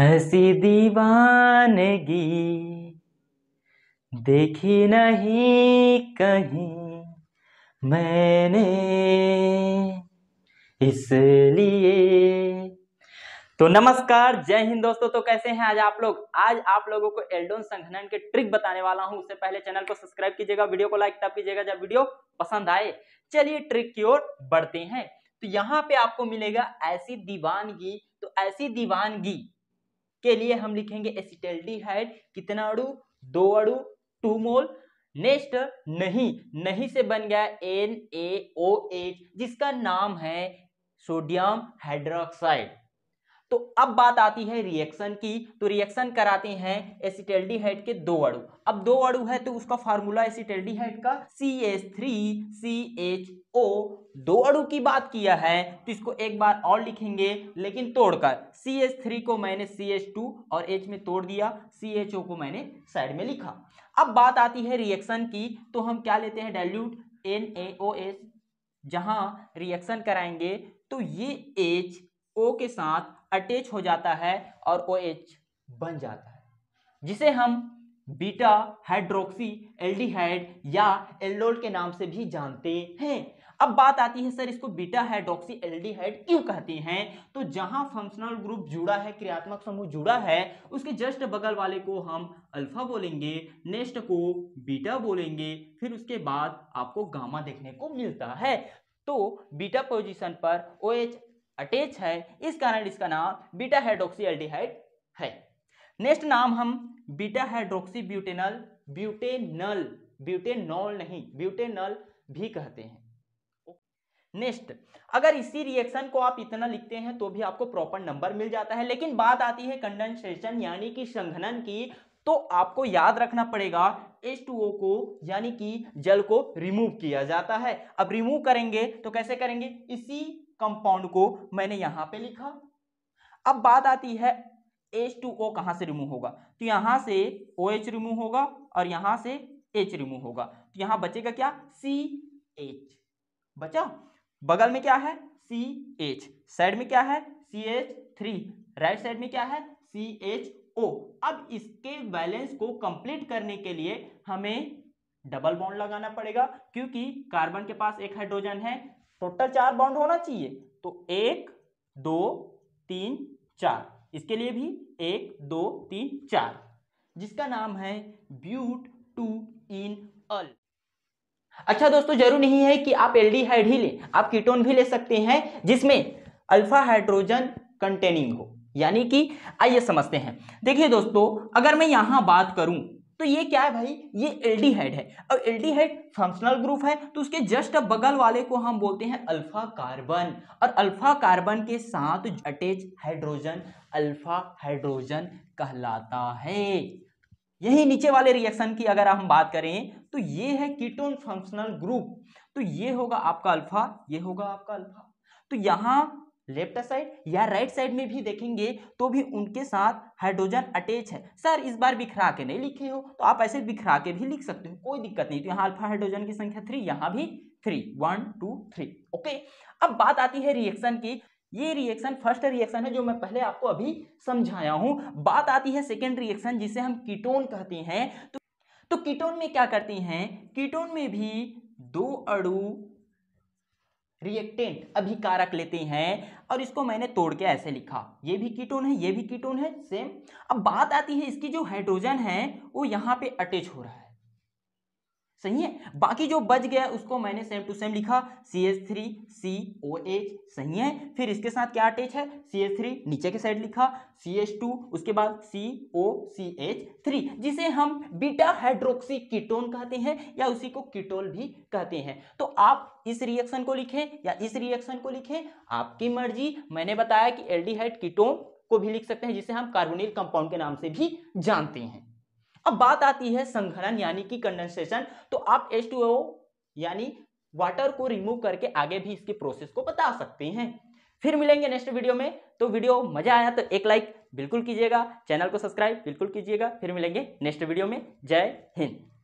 हसी दीवानगी देखी नहीं कहीं मैंने इसलिए तो नमस्कार जय हिंद दोस्तों तो कैसे हैं आज आप लोग आज आप लोगों को एल्डोन संघनन के ट्रिक बताने वाला हूं उससे पहले चैनल को सब्सक्राइब कीजिएगा वीडियो को लाइक तब कीजिएगा जब वीडियो पसंद आए चलिए ट्रिक की ओर बढ़ते हैं तो यहाँ पे आपको मिलेगा ऐसी दीवानगी तो ऐसी दीवानगी के लिए हम लिखेंगे एसिटेल्डिहाइड कितना अड़ु दो अड़ु टू मोल नेक्स्ट नहीं नहीं से बन गया एन ए ओ एच जिसका नाम है सोडियम हाइड्रोक्साइड तो अब बात आती है रिएक्शन की तो रिएक्शन कराते हैं एसिटेल्डिहाइड के दो अड़ू अब दो अड़ू है तो उसका फार्मूला एसिटेल्डिहाइड का C S three C H O दो अड़ू की बात किया है तो इसको एक बार और लिखेंगे लेकिन तोड़कर सी एस थ्री को मैंने सी एच टू और एच में तोड़ दिया सी एच ओ को मैंने साइड में लिखा अब बात आती है रिएक्शन की तो हम क्या लेते हैं dilute N A O H जहाँ रिएक्शन कराएंगे तो ये एच ओ के साथ अटैच हो जाता है और ओ एच बन जाता है जिसे हम बीटा हाइड्रोक्सी एल्डिहाइड या एल्डोल के नाम से भी जानते हैं अब बात आती है सर इसको बीटा हाइड्रोक्सी एल्डिहाइड क्यों कहते हैं तो जहां फंक्शनल ग्रुप जुड़ा है क्रियात्मक समूह जुड़ा है उसके जस्ट बगल वाले को हम अल्फा बोलेंगे नेक्स्ट को बीटा बोलेंगे फिर उसके बाद आपको गामा देखने को मिलता है तो बीटा पोजीशन पर ओ OH अटैच है इस कारण इसका नाम बीटा हाइड्रोक्सी एल्डिहाइड है नेक्स्ट नाम हम beta hydroxy butanal butanal butanol नहीं ब्यूटेनल भी कहते हैं नेक्स्ट अगर इसी रिएक्शन को आप इतना लिखते हैं तो भी आपको प्रॉपर नंबर मिल जाता है लेकिन बात आती है कंडेंसेशन यानी कि संघनन की तो आपको याद रखना पड़ेगा H2O को यानी कि जल को रिमूव किया जाता है अब रिमूव करेंगे तो कैसे करेंगे इसी कंपाउंड को मैंने यहां पे लिखा अब बात आती है एच टू ओ कहा से रिमूव होगा तो यहां से ओ एच रिमूव होगा और यहां से एच रिमूव होगा तो यहां बचेगा क्या सी एच बचा बगल में क्या है सी एच साइड में क्या है C H three right side में क्या है सी एच ओ अब इसके बैलेंस को कंप्लीट करने के लिए हमें डबल बॉन्ड लगाना पड़ेगा क्योंकि कार्बन के पास एक हाइड्रोजन है टोटल चार बाउंड होना चाहिए तो एक दो तीन चार इसके लिए भी एक दो तीन चार जिसका नाम है ब्यूट टू इन अल अच्छा दोस्तों जरूर नहीं है कि आप हाइड ही लें आप कीटोन भी ले सकते हैं जिसमें अल्फा हाइड्रोजन कंटेनिंग हो यानी कि आइए समझते हैं देखिए दोस्तों अगर मैं यहाँ बात करूं तो ये क्या है भाई ये एल्डिहाइड है और एल्डिहाइड फंक्शनल ग्रुप है तो उसके जस्ट बगल वाले को हम बोलते हैं अल्फा कार्बन और अल्फा कार्बन के साथ अटैच हाइड्रोजन अल्फा हाइड्रोजन कहलाता है यही नीचे वाले रिएक्शन की अगर हम बात करें तो ये है कीटोन फंक्शनल ग्रुप तो ये होगा आपका अल्फा ये होगा आपका अल्फा तो यहाँ लेफ्ट साइड या राइट साइड में भी देखेंगे तो भी उनके साथ हाइड्रोजन अटैच है सर इस बार बिखरा के नहीं लिखे हो तो आप ऐसे बिखरा के भी लिख सकते हो कोई दिक्कत नहीं तो यहाँ अल्फा हाइड्रोजन की संख्या थ्री यहाँ भी three one two three okay अब बात आती है रिएक्शन की ये रिएक्शन फर्स्ट रिएक्शन है जो मैं पहले आपको अभी समझाया हूँ बात आती है सेकेंड रिएक्शन जिसे हम कीटोन कहते हैं तो, तो कीटोन में क्या करती हैं कीटोन में भी दो अड़ू रिएक्टेंट अभिकारक लेते हैं और इसको मैंने तोड़ के ऐसे लिखा ये भी कीटोन है ये भी कीटोन है सेम अब बात आती है इसकी जो हाइड्रोजन है वो यहाँ पे अटैच हो रहा है सही है बाकी जो बच गया उसको मैंने सेम टू सेम लिखा C H three C O H सही है फिर इसके साथ क्या अटैच है सी एच थ्री नीचे के साइड लिखा सी एच टू उसके बाद सी ओ सी एच थ्री जिसे हम बीटा हाइड्रोक्सी कीटोन कहते हैं या उसी को कीटोल भी कहते हैं तो आप इस रिएक्शन को लिखें या इस रिएक्शन को लिखें आपकी मर्जी मैंने बताया कि एल्डिहाइड कीटोन को भी लिख सकते हैं जिसे हम कार्बोनिल कंपाउंड के नाम से भी जानते हैं अब बात आती है संघनन यानी कि कंडेंसेशन तो आप एच यानी वाटर को रिमूव करके आगे भी इसके प्रोसेस को बता सकते हैं फिर मिलेंगे नेक्स्ट वीडियो में तो वीडियो मजा आया तो एक लाइक बिल्कुल कीजिएगा चैनल को सब्सक्राइब बिल्कुल कीजिएगा फिर मिलेंगे नेक्स्ट वीडियो में जय हिंद